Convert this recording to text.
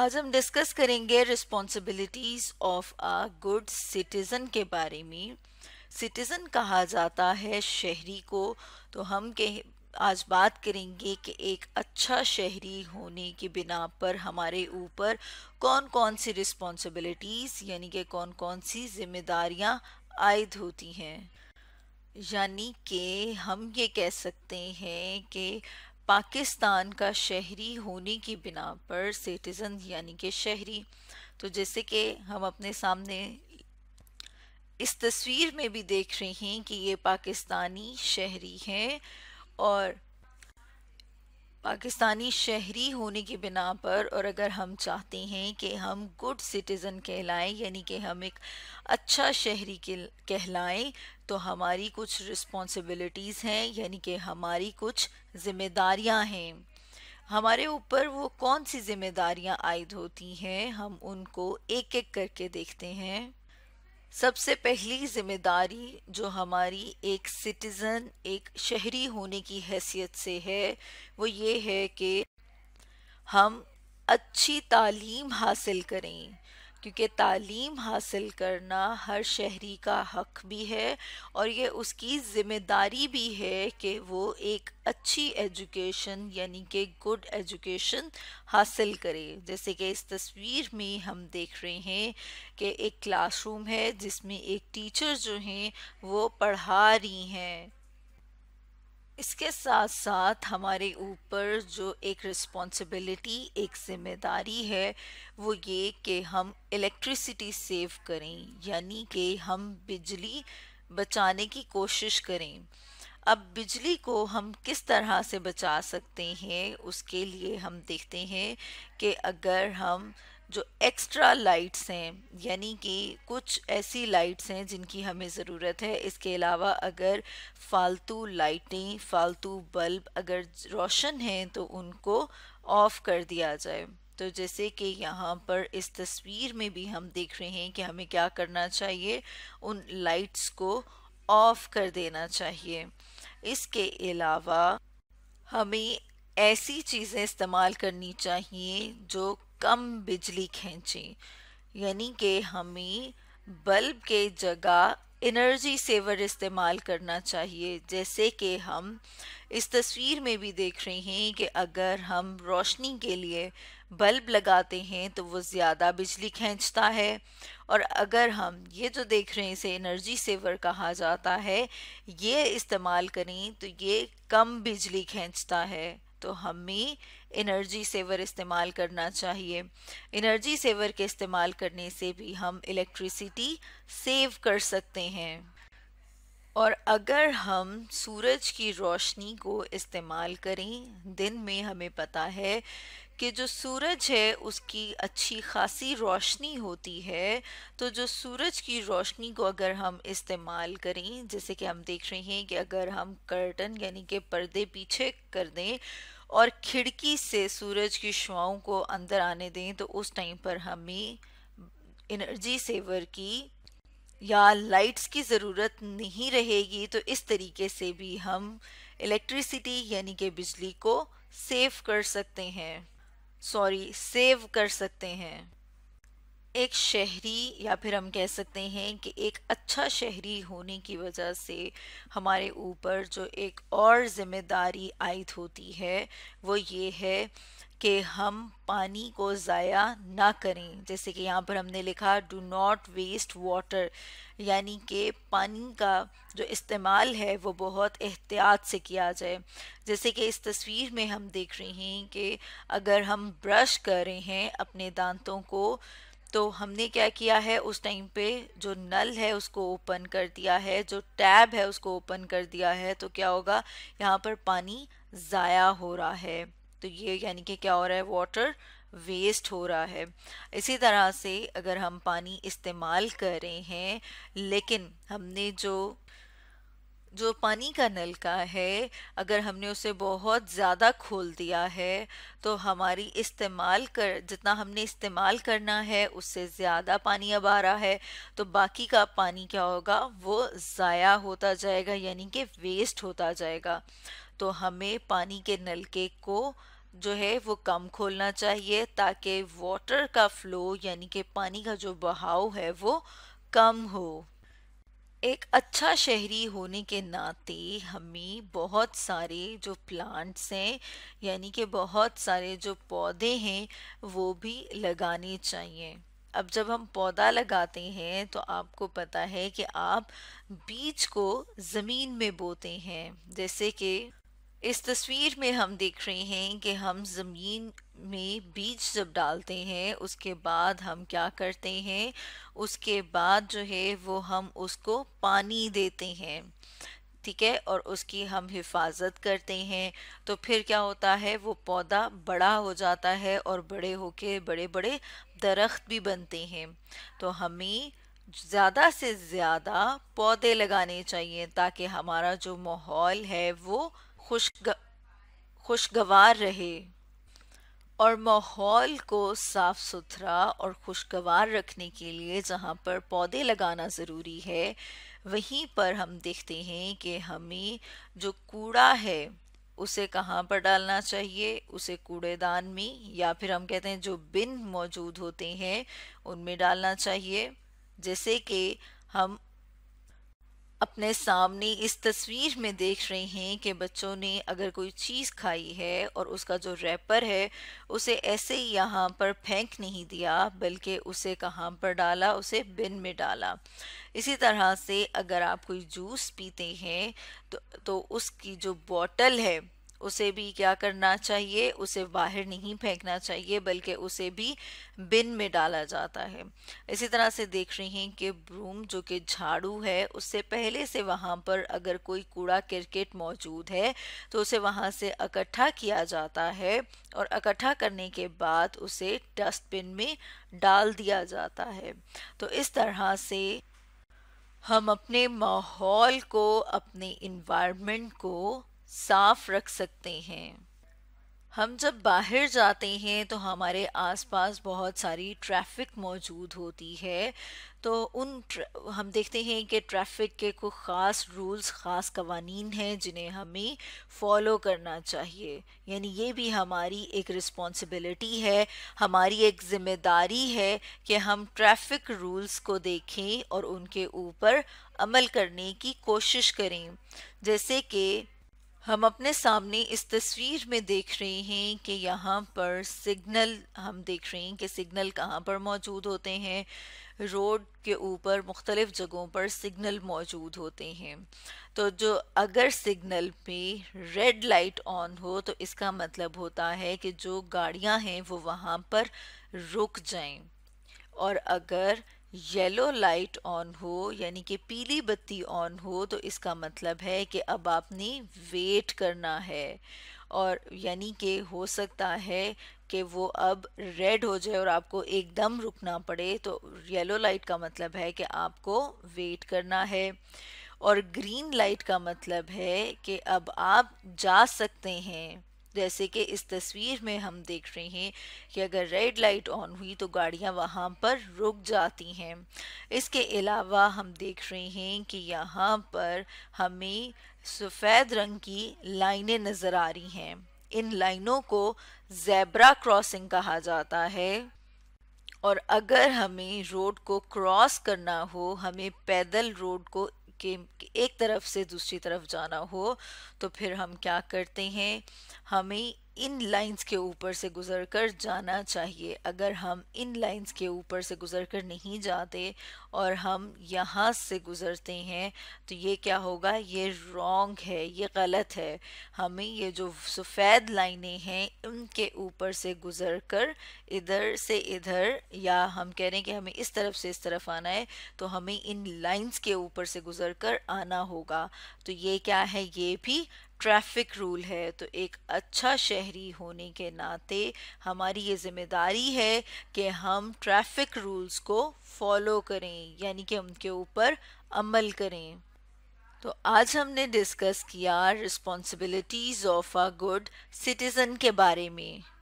आज हम डिस्कस करेंगे responsibilities of a good citizen के बारे में सिटीज़न कहा जाता है शहरी को तो हम के आज बात करेंगे कि एक अच्छा शहरी होने की बिना पर हमारे ऊपर कौन कौन सी रिस्पॉन्सिबिलिटीज़ यानी कि कौन कौन सी जिम्मेदारियाँ आयद होती हैं यानी कि हम ये कह सकते हैं कि पाकिस्तान का शहरी होने की बिना पर सिटीज़न यानी कि शहरी तो जैसे कि हम अपने सामने इस तस्वीर में भी देख रहे हैं कि ये पाकिस्तानी शहरी हैं और पाकिस्तानी शहरी होने के बिना पर और अगर हम चाहते हैं कि हम गुड सिटीज़न कहलाएं यानी कि हम एक अच्छा शहरी कहलाएं तो हमारी कुछ रिस्पॉन्सिबिलिटीज़ हैं यानी कि हमारी कुछ जिम्मेदारियां हैं हमारे ऊपर वो कौन सी जिम्मेदारियां आयद होती हैं हम उनको एक एक करके देखते हैं सबसे पहली जिम्मेदारी जो हमारी एक सिटीज़न एक शहरी होने की हैसियत से है वो ये है कि हम अच्छी तालीम हासिल करें क्योंकि तालीम हासिल करना हर शहरी का हक भी है और ये उसकी ज़िम्मेदारी भी है कि वो एक अच्छी एजुकेशन यानी कि गुड एजुकेशन हासिल करे जैसे कि इस तस्वीर में हम देख रहे हैं कि एक क्लासरूम है जिसमें एक टीचर जो हैं वो पढ़ा रही हैं इसके साथ साथ हमारे ऊपर जो एक रिस्पॉन्सिबिलिटी एक जिम्मेदारी है वो ये कि हम इलेक्ट्रिसिटी सेव करें यानी कि हम बिजली बचाने की कोशिश करें अब बिजली को हम किस तरह से बचा सकते हैं उसके लिए हम देखते हैं कि अगर हम जो एक्स्ट्रा लाइट्स हैं यानी कि कुछ ऐसी लाइट्स हैं जिनकी हमें ज़रूरत है इसके अलावा अगर फालतू लाइटें फालतू बल्ब अगर रोशन हैं तो उनको ऑफ़ कर दिया जाए तो जैसे कि यहाँ पर इस तस्वीर में भी हम देख रहे हैं कि हमें क्या करना चाहिए उन लाइट्स को ऑफ़ कर देना चाहिए इसके अलावा हमें ऐसी चीज़ें इस्तेमाल करनी चाहिए जो कम बिजली खींची यानी कि हमें बल्ब के जगह एनर्जी सेवर इस्तेमाल करना चाहिए जैसे कि हम इस तस्वीर में भी देख रहे हैं कि अगर हम रोशनी के लिए बल्ब लगाते हैं तो वो ज़्यादा बिजली खींचता है और अगर हम ये जो देख रहे हैं इसे एनर्जी सेवर कहा जाता है ये इस्तेमाल करें तो ये कम बिजली खींचता है तो हमें एनर्जी सेवर इस्तेमाल करना चाहिए एनर्जी सेवर के इस्तेमाल करने से भी हम इलेक्ट्रिसिटी सेव कर सकते हैं और अगर हम सूरज की रोशनी को इस्तेमाल करें दिन में हमें पता है कि जो सूरज है उसकी अच्छी खासी रोशनी होती है तो जो सूरज की रोशनी को अगर हम इस्तेमाल करें जैसे कि हम देख रहे हैं कि अगर हम कर्टन यानी कि पर्दे पीछे कर दें और खिड़की से सूरज की शुआओं को अंदर आने दें तो उस टाइम पर हमें एनर्जी सेवर की या लाइट्स की ज़रूरत नहीं रहेगी तो इस तरीके से भी हम इलेक्ट्रिसिटी यानी कि बिजली को सेव कर सकते हैं सॉरी सेव कर सकते हैं एक शहरी या फिर हम कह सकते हैं कि एक अच्छा शहरी होने की वजह से हमारे ऊपर जो एक और ज़िम्मेदारी आयद होती है वो ये है कि हम पानी को ज़ाया ना करें जैसे कि यहाँ पर हमने लिखा डू नॉट वेस्ट वाटर यानी कि पानी का जो इस्तेमाल है वो बहुत एहतियात से किया जाए जैसे कि इस तस्वीर में हम देख रहे हैं कि अगर हम ब्रश कर रहे हैं अपने दांतों को तो हमने क्या किया है उस टाइम पे जो नल है उसको ओपन कर दिया है जो टैब है उसको ओपन कर दिया है तो क्या होगा यहाँ पर पानी ज़ाया हो रहा है तो ये यानी कि क्या हो रहा है वाटर वेस्ट हो रहा है इसी तरह से अगर हम पानी इस्तेमाल कर रहे हैं लेकिन हमने जो जो पानी का नलका है अगर हमने उसे बहुत ज़्यादा खोल दिया है तो हमारी इस्तेमाल कर जितना हमने इस्तेमाल करना है उससे ज़्यादा पानी अब आ रहा है तो बाकी का पानी क्या होगा वो ज़ाया होता जाएगा यानी कि वेस्ट होता जाएगा तो हमें पानी के नलके को जो है वो कम खोलना चाहिए ताकि वाटर का फ्लो यानी कि पानी का जो बहाव है वो कम हो एक अच्छा शहरी होने के नाते हमें बहुत सारे जो प्लांट्स हैं यानी कि बहुत सारे जो पौधे हैं वो भी लगाने चाहिए अब जब हम पौधा लगाते हैं तो आपको पता है कि आप बीज को ज़मीन में बोते हैं जैसे कि इस तस्वीर में हम देख रहे हैं कि हम ज़मीन में बीज जब डालते हैं उसके बाद हम क्या करते हैं उसके बाद जो है वो हम उसको पानी देते हैं ठीक है और उसकी हम हिफाजत करते हैं तो फिर क्या होता है वो पौधा बड़ा हो जाता है और बड़े होके बड़े बड़े दरख्त भी बनते हैं तो हमें ज़्यादा से ज़्यादा पौधे लगाने चाहिए ताकि हमारा जो माहौल है वो खुश खुशगवार रहे और माहौल को साफ सुथरा और खुशगवार रखने के लिए जहाँ पर पौधे लगाना ज़रूरी है वहीं पर हम देखते हैं कि हमें जो कूड़ा है उसे कहाँ पर डालना चाहिए उसे कूड़ेदान में या फिर हम कहते हैं जो बिन मौजूद होते हैं उनमें डालना चाहिए जैसे कि हम अपने सामने इस तस्वीर में देख रहे हैं कि बच्चों ने अगर कोई चीज़ खाई है और उसका जो रैपर है उसे ऐसे ही यहाँ पर फेंक नहीं दिया बल्कि उसे कहाँ पर डाला उसे बिन में डाला इसी तरह से अगर आप कोई जूस पीते हैं तो, तो उसकी जो बॉटल है उसे भी क्या करना चाहिए उसे बाहर नहीं फेंकना चाहिए बल्कि उसे भी बिन में डाला जाता है इसी तरह से देख रहे हैं कि ब्रूम जो कि झाड़ू है उससे पहले से वहाँ पर अगर कोई कूड़ा क्रिकेट मौजूद है तो उसे वहाँ से इकट्ठा किया जाता है और इकट्ठा करने के बाद उसे डस्टबिन में डाल दिया जाता है तो इस तरह से हम अपने माहौल को अपने इन्वायरमेंट को साफ रख सकते हैं हम जब बाहर जाते हैं तो हमारे आसपास बहुत सारी ट्रैफिक मौजूद होती है तो उन हम देखते हैं कि ट्रैफिक के कुछ ख़ास रूल्स ख़ास कवानीन हैं जिन्हें हमें फॉलो करना चाहिए यानी ये भी हमारी एक रिस्पॉन्सिबिलिटी है हमारी एक जिम्मेदारी है कि हम ट्रैफिक रूल्स को देखें और उनके ऊपर अमल करने की कोशिश करें जैसे कि हम अपने सामने इस तस्वीर में देख रहे हैं कि यहाँ पर सिग्नल हम देख रहे हैं कि सिग्नल कहाँ पर मौजूद होते हैं रोड के ऊपर मुख्तलिफ़ जगहों पर सिग्नल मौजूद होते हैं तो जो अगर सिग्नल पे रेड लाइट ऑन हो तो इसका मतलब होता है कि जो गाड़ियाँ हैं वो वहाँ पर रुक जाएं और अगर येलो लाइट ऑन हो यानी कि पीली बत्ती ऑन हो तो इसका मतलब है कि अब आपने वेट करना है और यानी कि हो सकता है कि वो अब रेड हो जाए और आपको एकदम रुकना पड़े तो येलो लाइट का मतलब है कि आपको वेट करना है और ग्रीन लाइट का मतलब है कि अब आप जा सकते हैं जैसे कि इस तस्वीर में हम देख रहे हैं कि अगर रेड लाइट ऑन हुई तो गाड़ियां वहां पर रुक जाती हैं इसके अलावा हम देख रहे हैं कि यहाँ पर हमें सफ़ेद रंग की लाइनें नज़र आ रही हैं इन लाइनों को जैबरा क्रॉसिंग कहा जाता है और अगर हमें रोड को क्रॉस करना हो हमें पैदल रोड को के एक तरफ से दूसरी तरफ जाना हो तो फिर हम क्या करते हैं हमें इन लाइंस के ऊपर से गुजर कर जाना चाहिए अगर हम इन लाइंस के ऊपर से गुजर कर नहीं जाते और हम यहाँ से गुज़रते हैं तो ये क्या होगा ये रॉन्ग है ये गलत है हमें ये जो सफ़ेद लाइनें हैं उनके ऊपर से गुज़र कर इधर से इधर या हम कह रहे हैं कि हमें इस तरफ से इस तरफ आना है तो हमें इन लाइंस के ऊपर से गुज़र कर आना होगा तो ये क्या है ये भी ट्रैफिक रूल है तो एक अच्छा शहरी होने के नाते हमारी ये जिम्मेदारी है कि हम ट्रैफिक रूल्स को फॉलो करें यानी कि उनके ऊपर अमल करें तो आज हमने डिस्कस किया responsibilities of a good citizen के बारे में